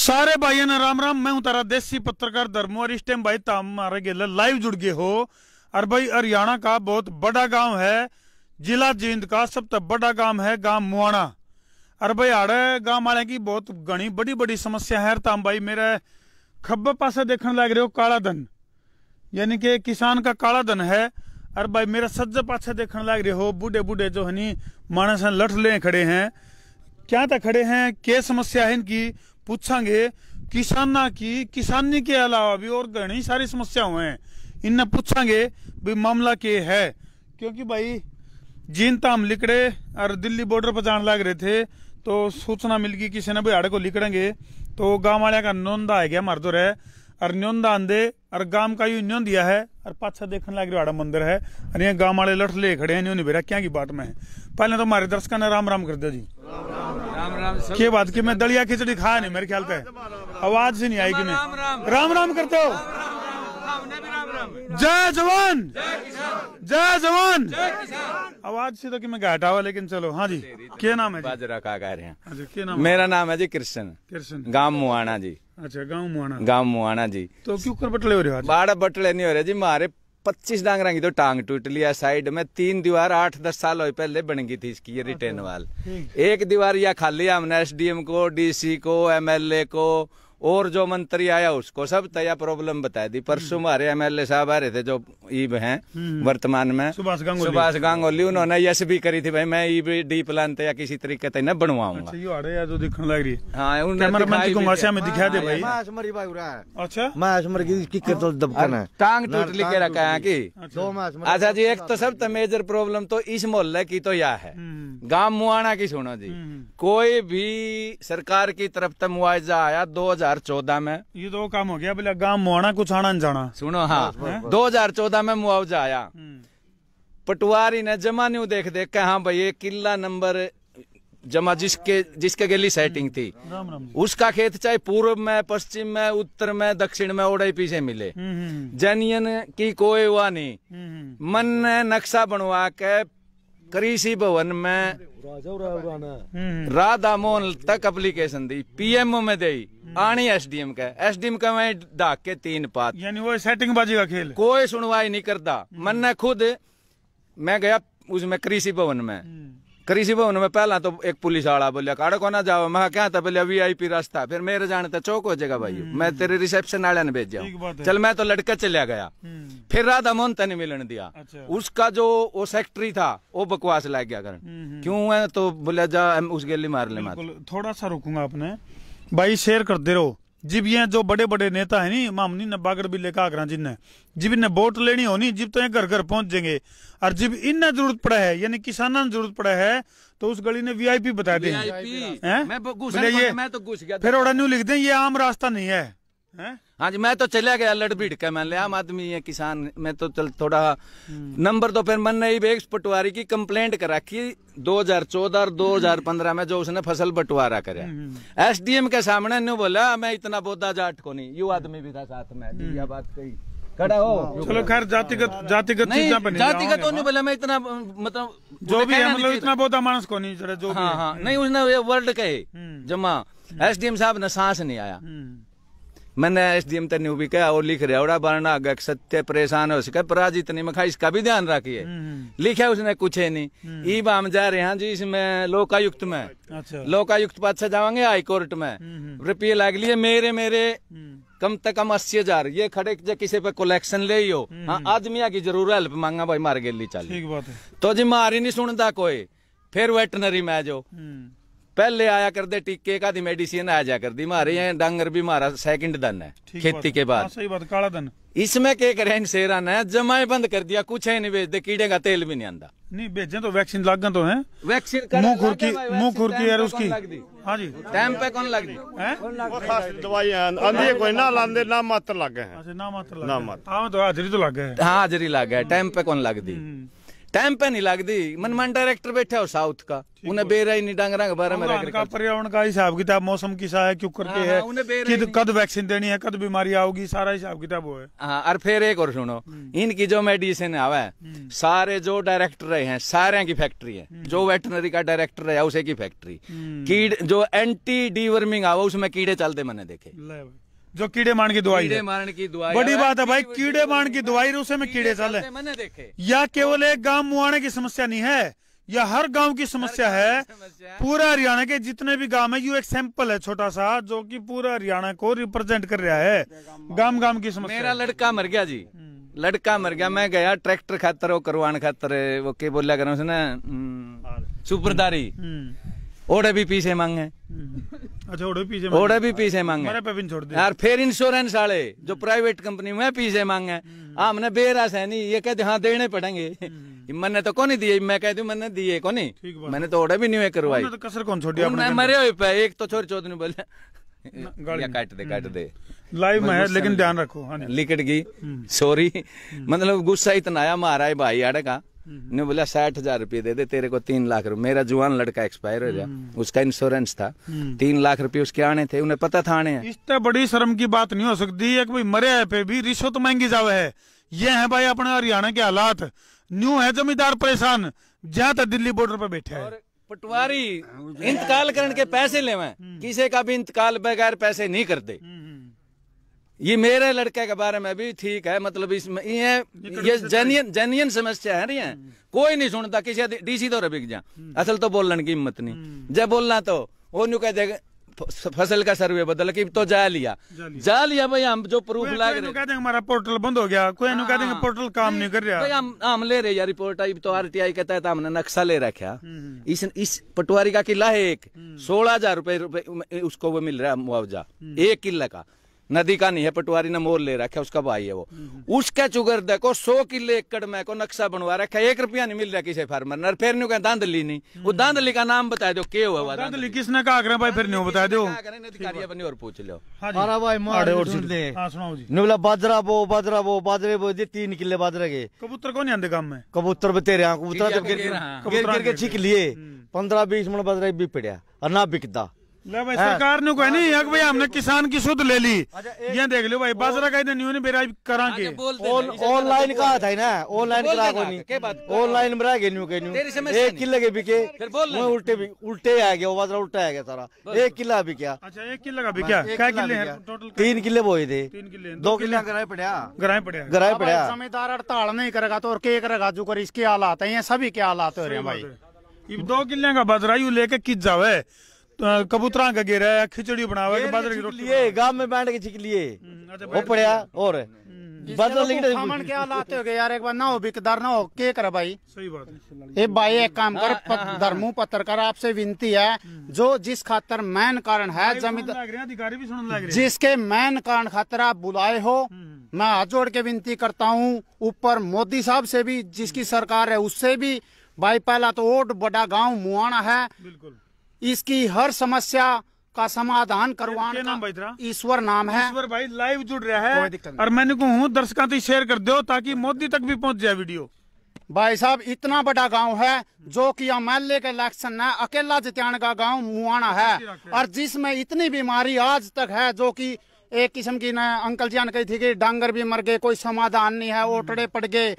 सारे भाइयों ने राम राम मैं हूं तारा देसी पत्रकार धर्मो और इस टाइम भाई तम हमारे गेला लाइव जुड़ गए हो और भाई हरियाणा का बहुत बड़ा गांव है जिला जींद का सबसे बड़ा गांव है गांव मुआना और भाई आड़े गांव वाले की बहुत घनी बड़ी बड़ी समस्या है तम भाई मेरे खब्बे पास देखने लग रहे हो काला धन यानी कि किसान का काला धन है और भाई मेरा सज्जे पास देखने लग रहे हो बूढ़े बूढ़े जो है नी मानस लठ ले खड़े हैं क्या तक खड़े हैं क्या समस्या है इनकी पूछेंगे किसाना की किसानी के अलावा भी और घनी सारी समस्याएं हैं इनने पूछेंगे भी मामला के है क्योंकि भाई जीनता हम लिकड़े और दिल्ली बॉर्डर पर जान लग रहे थे तो सूचना मिल गई किसी ने भी हाड़े को लिकड़ेंगे तो गाँव वाले का नोंदा आ गया मरदो है और न्योंदा आंदे और गांव का यू न्यों दिया है और पाछा देखने लग रही हाड़ा मंदिर है और ये गांव वाले लठ ले खड़े हैं नहीं बेरा क्या की बाट में है पहले तो हमारे दर्शक ने राम राम कर दिया जी के बात की मैं दलिया खिचड़ी खाया नहीं मेरे ख्याल का आवाज से नहीं आई कि मैं राम राम करते हो हाँ, जय जवान जय जवान आवाज से तो कि मैं घाटा हुआ लेकिन चलो हाँ, तो हाँ जी क्या नाम है जी? का कह रहे हैं क्या नाम मेरा नाम है जी कृष्ण कृष्ण गांव मुआना जी अच्छा गांव मुआना गांव मुआना जी तो क्यों कर बटले हो रहे हो बाड़ा बटले नहीं हो रहे जी मारे पच्चीस डांग रंगी तो टांग टूट लिया साइड में तीन दीवार आठ दस साल हो पहले बन गई थी इसकी ये रिटेन अच्छा, वाल एक दीवार या खाली हमने एसडीएम को डीसी को एमएलए को और जो मंत्री आया उसको सब तया प्रॉब्लम बता दी परसों हम्म। हमारे एमएलए साहब आ रहे थे जो ईब हैं हम्म। वर्तमान में सुभाष गांगुली सुभाष गांगुली उन्होंने यश भी करी थी भाई मैं ईब डी प्लान तया तो किसी तरीके तय न बनवाऊंगा अच्छा जो हाँ, हाँ, अच्छा? तो टांग टूट लिखे रखा है की अच्छा।, अच्छा जी एक तो सब मेजर तो प्रॉब्लम तो इस मोहल्ले की तो यह है हम्म। गांव मुआना की सुनो जी कोई भी सरकार की तरफ से मुआवजा आया दो हजार 2014 में ये दो तो काम हो गया बोले गांव मोहना कुछ आना जाना सुनो हाँ दो हजार चौदह में मुआवजा आया हम्म। पटवारी ने जमा नहीं देख देख के हाँ भाई किला नंबर जमा जिसके जिसके गली सेटिंग थी राम राम उसका खेत चाहे पूर्व में पश्चिम में उत्तर में दक्षिण में ओडाई पीछे मिले हम्म, हम्म, जनियन की कोई हुआ नहीं मन ने नक्शा बनवा के कृषि भवन में हम्म। राधा मोहन तक एप्लीकेशन दी पीएमओ में दे हम्म। आनी एसडीएम का एसडीएम का मैं डाक के तीन पात यानी वो सेटिंग बाजी का खेल कोई सुनवाई नहीं करता हम्म। मन ने खुद मैं गया उसमें कृषि भवन में कृषि भवन में पहला तो एक पुलिस वाला बोलिया काड़ो को ना जाओ मैं क्या था बोलिया वीआईपी रास्ता फिर मेरे जाने तो चौक हो जाएगा भाई हम्म। मैं तेरे रिसेप्शन वाले ने भेज भेजा चल मैं तो लड़का चलिया गया हम्म। फिर राधा मोहन तेने मिलन दिया अच्छा। उसका जो वो सेक्रेटरी था वो बकवास ला गया कर हम्म, क्यूँ है तो बोलिया जा उस गली मार ले थोड़ा सा रुकूंगा आपने भाई शेयर करते रहो जिब ये जो बड़े बड़े नेता है नी मामनी ने बागड़ भी लेकर आगरा जिनने जिब इन्हें वोट लेनी होनी जिब तो ये घर घर पहुंच जाएंगे और जिब इन्हें जरूरत पड़ा है यानी किसानों ने जरूरत पड़ा है तो उस गली ने वीआईपी बता दी मैं तो घुस गया फिर ओड़ा न्यू लिख दे ये आम रास्ता नहीं है हाँ जी मैं तो चला गया लड़बीड़ का मान लिया आम आदमी है किसान मैं तो चल थोड़ा हम्म। नंबर तो फिर मन नहीं एक पटवारी की कंप्लेंट करा कि 2014 और 2015 में जो उसने फसल बंटवारा कराया एसडीएम हम्म, हम्म। के सामने न्यू बोला मैं इतना बोधा जाट को नहीं यू आदमी भी था साथ में यह बात कही खड़ा हो चलो खैर जातिगत जातिगत जातिगत होने वाला मैं इतना मतलब जो भी है मतलब इतना बोधा मानस को नहीं जो हाँ हाँ नहीं उसने वर्ल्ड कहे जमा एसडीएम साहब ने सांस नहीं आया मैंने एस डी एम तेने भी कहा और लिख रहा उड़ा आ गया सत्य परेशान हो सके पराजित नहीं मैं इसका भी ध्यान रखिए हम्म, हम्म। लिखा उसने कुछ है नहीं हम्म। ई बाम जा रहे हैं जी इसमें लोकायुक्त में अच्छा। लोकायुक्त पास जावांगे हाई कोर्ट में रुपये लाग लिए मेरे मेरे कम तक कम अस्सी हजार ये खड़े जो किसी पे कलेक्शन ले हो हाँ आदमी की जरूर हेल्प मांगा भाई मार गेली चल तो जी मारी नहीं सुनता कोई फिर वेटनरी में जो पहले आया कर दे टीके का दी मेडिसिन आ जा कर दी मारे हैं डांगर भी मारा सेकंड दन है खेती के बाद हाँ, सही बात काला दन इसमें के करे इन शेरा ने जमाए बंद कर दिया कुछ है नहीं बेचते कीड़े का तेल भी नहीं आंदा नहीं भेजे तो वैक्सीन लग तो है वैक्सीन मुंह खुरकी मुंह खुरकी यार उसकी हाँ जी टाइम पे कौन लग दी कोई ना लांदे ना मात्र लग गए अच्छा, ना मात्र ना मात्र हाँ तो हाजरी तो लग गए हाँ हाजरी लग गए टाइम पे कौन लग दी हम्म। टाइम पे नहीं लगती मन मन डायरेक्टर बैठे हो साउथ का उन्हें बेरा ही नहीं डांगरा के बारे में पर्यावरण का हिसाब किताब मौसम किसा है क्यों करके है हाँ, हाँ, उन्हें कद वैक्सीन देनी है कद बीमारी आओगी सारा हिसाब किताब वो है हाँ, और फिर एक और सुनो हम्म। इनकी जो मेडिसिन आवा है सारे जो डायरेक्टर रहे हैं सारे की फैक्ट्री है हम्म। जो वेटनरी का डायरेक्टर है उसे की फैक्ट्री हम्म। कीड़ जो एंटी डीवर्मिंग आवा उसमें कीड़े चलते मैंने देखे जो कीड़े मारने की दवाई कीड़े मारने की दवाई बड़ी बात है भाई कीड़े मारने की दवाई रूसे में कीड़े चले मैंने देखे यह केवल एक गांव मुआने की समस्या नहीं है यह हर गांव की समस्या है पूरा हरियाणा के जितने भी गांव है यू एक सैंपल है छोटा सा जो कि पूरा हरियाणा को रिप्रेजेंट कर रहा है गांव गांव की समस्या मेरा लड़का मर गया जी हम्म। लड़का मर गया मैं गया ट्रैक्टर खातर वो करवाने खातर वो के बोलिया करो उसने हम्म, सुपरदारी हम्म। ओडे भी पीछे मांगे अच्छा ओडे पीछे ओडे भी पीछे मांगे छोड़ दे यार फिर इंश्योरेंस वाले जो प्राइवेट कंपनी में पीछे मांगे हमने हम्म। हाँ, बेरा से नहीं ये कहते हाँ देने पड़ेंगे हम्म। मैंने तो कौन दिए मैं कह दू मैंने दिए कौन मैंने तो ओडे भी नहीं करवाई तो कसर कौन छोड़ दिया मरे हुए पे एक तो छोड़ चौधरी बोले काट दे काट हम्म। दे लाइव में है लेकिन ध्यान रखो लिकट गई सॉरी मतलब गुस्सा इतना आया मारा है भाई आड़े का ने बोला साठ हजार रुपये दे दे तेरे को तीन लाख रुपये मेरा जुआन लड़का एक्सपायर हो गया हम्म। उसका इंश्योरेंस था हम्म। तीन लाख रुपये उसके आने थे उन्हें पता था आने इससे बड़ी शर्म की बात नहीं हो सकती एक भाई मरे है पे भी रिश्वत महंगी जावे है ये है भाई अपने हरियाणा के हालात न्यू है जमींदार परेशान जहाँ तक दिल्ली बॉर्डर पर बैठे है पटवारी इंतकाल करने के पैसे लेवे हम्म। किसी का भी इंतकाल बगैर पैसे नहीं करते ये मेरे लड़के के बारे में भी ठीक है मतलब इसमें ये ये जेन्यन तो जेन्यन समस्या है नहीं है हम्म। कोई नहीं सुनता किसी डीसी तो बिक जा हम्म। असल तो बोलने की हिम्मत नहीं हम्म। जब बोलना तो वो न्यू कह देगा फसल का सर्वे बदल की तो जा लिया जा लिया भाई हम जो प्रूफ लाए हमारा पोर्टल बंद हो गया कोई कह देंगे पोर्टल हाँ। काम नहीं कर रहा हम हम ले रहे यार रिपोर्ट आई तो आई कहता है हमने नक्शा ले रखा इस इस पटवारी का किला है एक सोलह हजार रूपये उसको वो मिल रहा है मुआवजा एक किला का नदी का नहीं है पटवारी ने मोर ले रखा उसका भाई है वो हम्म। उसके चुगर देखो सौ किले एकड़ में को नक्शा बनवा रखा है एक रुपया नहीं मिल रहा किसी फार्मर ने फिर नहीं कहें धांधली नहीं वो हम्म। दांधली का नाम बता दो हुआ किसने कहा करें भाई फिर नहीं बता दो और पूछ लो हाँ भाई हाँ, बाजरा बो बाजरा बो बाजरे बो दे तीन किले बाजरे के कबूतर कौन आंदे काम में कबूतर बतेरे हाँ, कबूतर तो छिक लिए हम्म। पंद्रह बीस मिनट बाजरा भी पड़ा और ना बिकता हाँ। सरकार ने कोई नहीं एक भाई हमने किसान की सुध ले ली अच्छा, ये देख लो भाई बाजरा का इधर न्यून बेरा करा के ऑनलाइन कहा था ना ऑनलाइन करा को नहीं ऑनलाइन बरा गए न्यू न्यू एक किलो के बिके मैं उल्टे उल्टे आ गया बाजरा उल्टा आ गया सारा एक किला बिका अच्छा एक किलो का बिका क्या किले टोटल तीन किले बोए थे दो किले गराए पड़ा हाँ। गराए पड़ा गराए पड़ा हाँ। जमींदार हड़ताल नहीं करेगा तो और के करेगा जो कर इसके हालात है सभी के हालात हो रहे हैं भाई दो किले का बाजरा यू लेके किस जावे कबूतरा का खिचड़ी बनावे गांव में बैठ के छिक लिए और क्या हो भाई सही बात एक काम कर आपसे विनती है जो जिस खातर मैन कारण है जमींदार जिसके मैन कारण खातर आप बुलाए हो मैं हाथ जोड़ के विनती करता हूँ ऊपर मोदी साहब से भी जिसकी सरकार है उससे भी भाई पहला तो वोट बड़ा गाँव मुआना है बिल्कुल इसकी हर समस्या का समाधान करवाने नाम ईश्वर नाम है ईश्वर भाई लाइव जुड़ रहा है और मैंने कहूँ दर्शकों तक शेयर कर दो ताकि मोदी तक भी पहुँच जाए वीडियो भाई साहब इतना बड़ा गांव है जो कि एमएलए के इलेक्शन में अकेला जितियान का गांव मुआना है और जिसमें इतनी बीमारी आज तक है जो कि एक किस्म की ना अंकल जान कही थी कि डांगर भी मर गए कोई समाधान नहीं है ओटड़े पड़ गए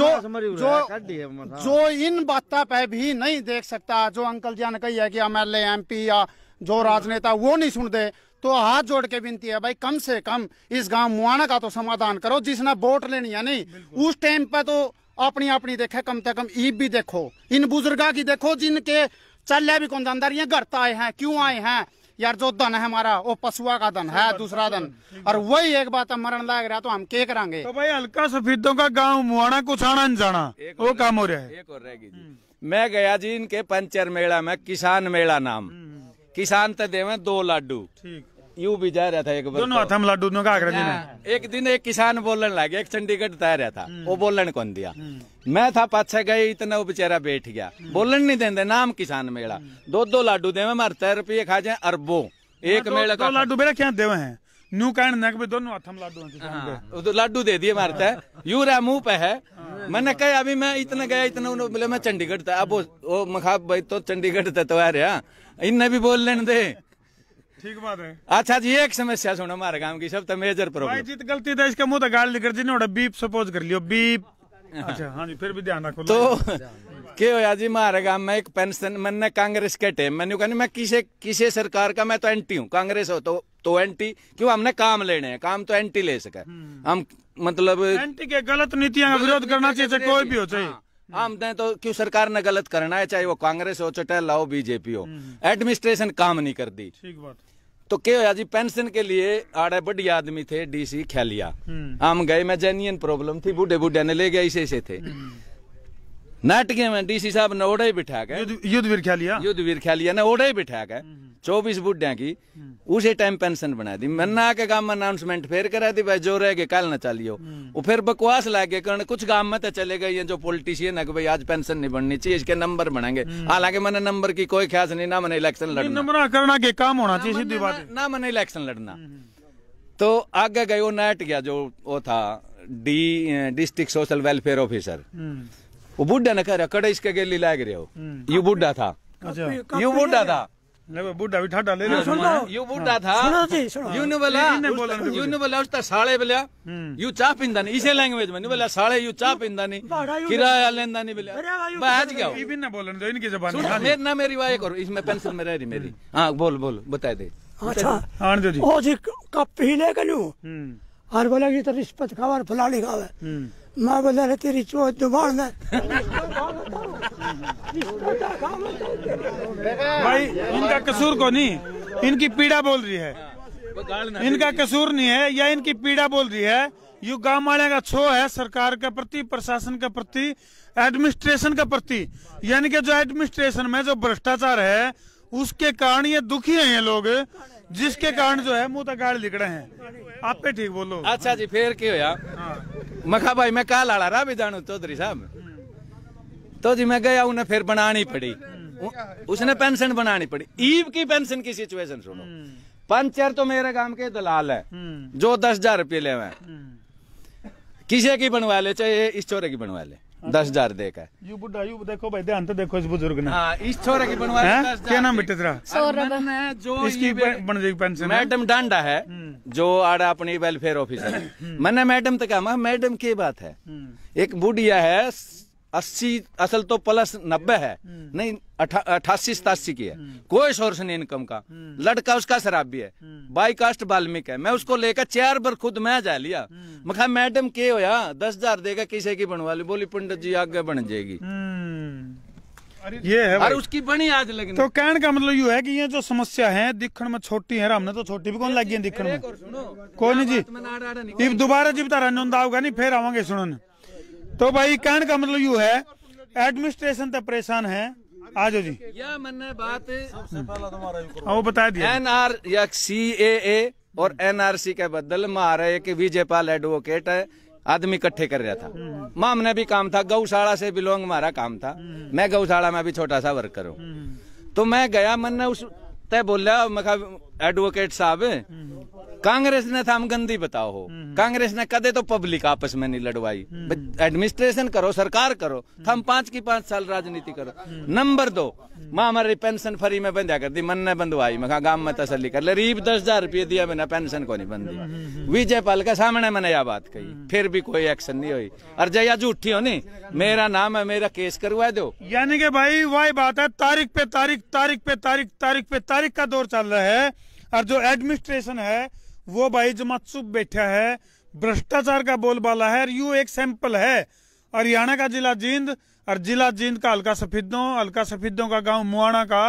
जो जो हाँ, हाँ। जो इन बातों पे भी नहीं देख सकता जो अंकल जान कही है कि एम एल एमपी या जो हाँ। राजनेता वो नहीं सुन दे तो हाथ जोड़ के विनती है भाई कम से कम इस गांव मुआना का तो समाधान करो जिसने वोट लेनी है नहीं उस टाइम पे तो अपनी अपनी देखे कम से कम ईब भी देखो इन बुजुर्गा की देखो जिनके चल भी कौन जानदार ये घर तो आए हैं क्यों आए हैं यार जो धन है हमारा वो पशुआ का धन है दूसरा धन और वही एक बात हम मरण लाग रहा तो हम के करांगे तो भाई हल्का सफेदों का गाँव मुआना कुछ आना जाना वो काम हो रहा है एक और रहेगी मैं गया जी इनके पंचर मेला में किसान मेला नाम हम्म। किसान तो देवे दो लाडू ठीक यू भी जा रहा था एक बार दोनों तो। हाथ लड्डू दोनों का आग्रह दिन हाँ। एक दिन एक किसान बोलने लगे एक चंडीगढ़ तैर रहा था हम्म। वो बोलने कौन दिया हम्म। मैं था पाछे गए इतना वो बेचारा बैठ गया हम्म। बोलन नहीं देते नाम किसान मेला हाँ, दो दो लाडू देवे मार तेरह रुपये खा जाए अरबो एक मेला का लाडू मेरा क्या देवे हैं न्यू कहन ना कि दोनों हाथ लाडू हैं हाँ, लाडू दे दिए मारते है यू रहा मुंह पे है मैंने कहा अभी मैं इतना गया इतना उन्होंने बोले मैं चंडीगढ़ था अब वो मखाब भाई तो चंडीगढ़ था तो आ रहा इनने भी बोल लेने दे ठीक बात है अच्छा जी एक समस्या सुनो हमारे गांव की सब तो मेजर प्रॉब्लम जित गलती था तो इसका मुंह तो गाल निकल जी ने बीप सपोज कर लियो बीप अच्छा हाँ जी फिर भी ध्यान रखो तो के हो होया जी मारे गांव में एक पेंशन मैंने कांग्रेस के टेम मैंने कहा मैं किसे किसे सरकार का मैं तो एंटी हूँ कांग्रेस हो तो तो एंटी क्यों हमने काम लेने हैं काम तो एंटी ले सके हम्म। हम मतलब एंटी के गलत नीतियां मतलब विरोध करना चाहिए कोई भी हो हाँ, चाहिए हम दें तो, तो क्यों सरकार ने गलत करना है चाहे वो कांग्रेस हो चाहे लाओ बीजेपी हो एडमिनिस्ट्रेशन हम्म। काम नहीं कर दी ठीक बात तो क्या होया जी पेंशन के लिए आड़े बड़ी आदमी थे डीसी ख्यालिया हम्म। हम गए मैं जेन्यन प्रॉब्लम थी बूढ़े बूढ़े ने ले गए इसे इसे थे हम्म। नाटके में डीसी साहब ने ओढ़ा ही बिठा गए युद्धवीर ख्यालिया युद्धवीर ख्यालिया ने ओडा ही बिठा गया चौबीस बुढ़िया की उसे टाइम पेंशन बना दी मैंने आके गांव में अनाउंसमेंट फिर करा दी भाई जो रह गए कल ना चलियो हम्म। वो फिर बकवास ला गए कुछ गांव में तो चले गए जो पॉलिटिशियन है कि भाई आज पेंशन नहीं बननी चाहिए इसके नंबर बनाएंगे हम्म। हालांकि मैंने नंबर की कोई ख्यास नहीं ना मैंने इलेक्शन लड़ना करना के काम होना चाहिए ना मैंने इलेक्शन लड़ना हम्म, तो आगे गए वो नाइट गया जो वो था the district social welfare officer वो बुढ़ा ना कह रहा कड़े इसके गेली लाग रहे हो यू बुढ़ा था अच्छा। यू बुढ़ा था ले ले हाँ, हाँ। हाँ। था सुनो जी सुनो यू ने बोला यू ने बोला साले बोला हम्म। यू पिंदा नहीं इसे लैंग्वेज में बोला साले यू पिंदा नहीं किराया लेंदा नहीं बोला क्या बोलन दो इनकी ना मेरी करो इसमें पेंसिल में रह रही मेरी हां बोल बोल बता दे अच्छा हां जी ओ जी कप और हम्म। बोला तो रिश्वत खावा फलानी खावे हम्म। मैं बोला तेरी चोट दुबार भाई इनका कसूर को नहीं इनकी पीड़ा बोल रही है इनका कसूर नहीं है या इनकी पीड़ा बोल रही है यू गांव वाले का छो है सरकार के प्रति प्रशासन के प्रति एडमिनिस्ट्रेशन के प्रति यानी कि जो एडमिनिस्ट्रेशन में जो भ्रष्टाचार है उसके कारण ये दुखी हैं ये लोग जिसके कारण जो है मुंह तक गाड़ लिख रहे हैं आप पे ठीक बोलो अच्छा जी फिर क्या यार हाँ। मखा भाई मैं कहा आड़ा रहा भी जानू चौधरी साहब तो जी मैं गया उन्हें फिर बनानी पड़ी उसने पेंशन बनानी पड़ी ईव की पेंशन की सिचुएशन सुनो हम्म। पंचर तो मेरे गांव के दलाल है हम्म। जो दस हजार रुपये ले हुए हम्म। किसी की बनवा ले चाहे इस छोरे की बनवा ले अच्छा। दस हजार देखा यू बुढ़ा यू देखो भाई ध्यान तो देखो इस बुजुर्ग ने हाँ, इस छोरे की बनवा ले क्या नाम बेटे तेरा जो इसकी बन जाएगी पेंशन मैडम डांडा है जो आड़ा अपनी वेलफेयर ऑफिसर मैंने मैडम तो कहा मैडम की बात है एक बुढ़िया है अस्सी असल तो प्लस नब्बे है हम्म। नहीं अठासी सतासी की है हम्म। कोई सोर्स नहीं इनकम का हम्म। लड़का उसका शराब भी है बाई कास्ट बाल्मिक है मैं उसको लेकर चार बार खुद मैं जा लिया मैं मैडम के होया दस हजार देगा किसे की बनवा ली बोली पंडित जी आगे बन जाएगी ये है और उसकी बनी आज लगी तो कहने का मतलब यू है कि ये जो समस्या है दिखण में छोटी है हमने तो छोटी भी कौन लगी है दिखण में कोई नहीं जी दोबारा जी बता रहा नहीं फिर आवागे सुनने तो भाई कहने का मतलब यू है एडमिनिस्ट्रेशन तो परेशान है आज जी यह मैंने बात सबसे पहला तुम्हारा बता दिया एन आर या सी ए ए और एनआरसी के बदल मारे एक विजयपाल एडवोकेट है आदमी इकट्ठे कर रहा था माँ हम्म, हमने हम्म। भी काम था गौशाला से बिलोंग मारा काम था हम्म, मैं गौशाला में भी छोटा सा वर्क करूँ तो मैं गया मन ने उस तय बोल मैं एडवोकेट साहब कांग्रेस ने हम गंदी बताओ हम्म। कांग्रेस ने कदे तो पब्लिक आपस में नहीं लड़वाई हम्म। एडमिनिस्ट्रेशन करो सरकार करो हम हम्म। पांच की पांच साल राजनीति करो नंबर दो माँ हमारी पेंशन फ्री में बंदा कर दी मन ने बंदवाई मैं गांव में तसली कर ले रीब दस हजार रुपये दिया मैंने पेंशन को नहीं बंदी विजय पाल के सामने मैंने यह बात कही फिर भी कोई एक्शन नहीं हुई और जया झूठी हो नी मेरा नाम है मेरा केस करवा दो यानी कि भाई वही बात है तारीख पे तारीख तारीख पे तारीख तारीख पे तारीख का दौर चल रहा है और जो एडमिनिस्ट्रेशन है वो भाई जो मतसुब बैठा है भ्रष्टाचार का बोलबाला है और यू एक सैंपल है हरियाणा का जिला जींद और जिला जींद का हल्का सफेदों हल्का सफेदों का गांव मुआना का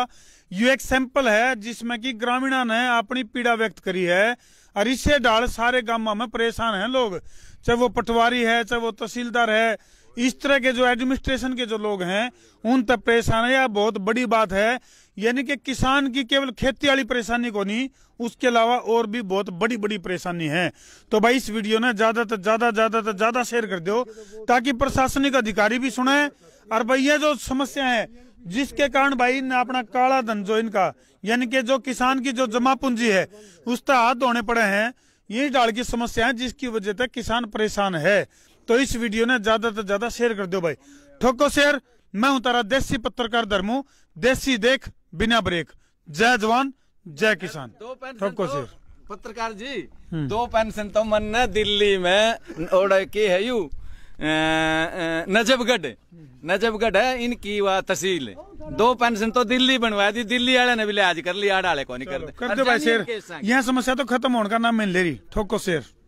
यू एक सैंपल है जिसमें कि ग्रामीणा ने अपनी पीड़ा व्यक्त करी है और इससे डाल सारे गांव में परेशान हैं लोग चाहे वो पटवारी है चाहे वो तहसीलदार है इस तरह के जो एडमिनिस्ट्रेशन के जो लोग हैं उन तक परेशानी बहुत बड़ी बात है यानी कि किसान की केवल खेती वाली परेशानी को नहीं उसके अलावा और भी बहुत बड़ी बड़ी परेशानी है तो भाई इस वीडियो ने ज्यादा से ज्यादा ज्यादा से ज्यादा शेयर कर दो ताकि प्रशासनिक अधिकारी भी सुने और भाई ये जो समस्या है जिसके कारण भाई ने अपना काला धन जो इनका यानी कि जो किसान की जो जमा पूंजी है उसका हाथ धोने पड़े हैं ये डाल की समस्या है जिसकी वजह से किसान परेशान है तो इस वीडियो ने ज्यादा से ज्यादा शेयर कर दो भाई ठोको शेयर मैं हूं तारा देसी पत्रकार धर्मू देसी देख बिना ब्रेक जय जवान जय किसान ठोको तो शेर पत्रकार जी हम्म। दो पेंशन तो मन ने दिल्ली में ओड़ा के है यू नजबगढ़ नजबगढ़ है इनकी वह तहसील दो पेंशन तो दिल्ली बनवाया दी दिल्ली वाले ने भी लिहाज कर लिया आड़े को नहीं कर दे, कर दे भाई शेर यह समस्या तो खत्म होने का नाम मिल ले रही ठोको शेर